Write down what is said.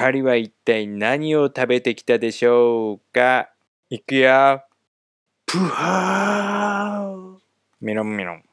狩りは一体何を食べてきたでしょうかいくよ。プハーロンロン。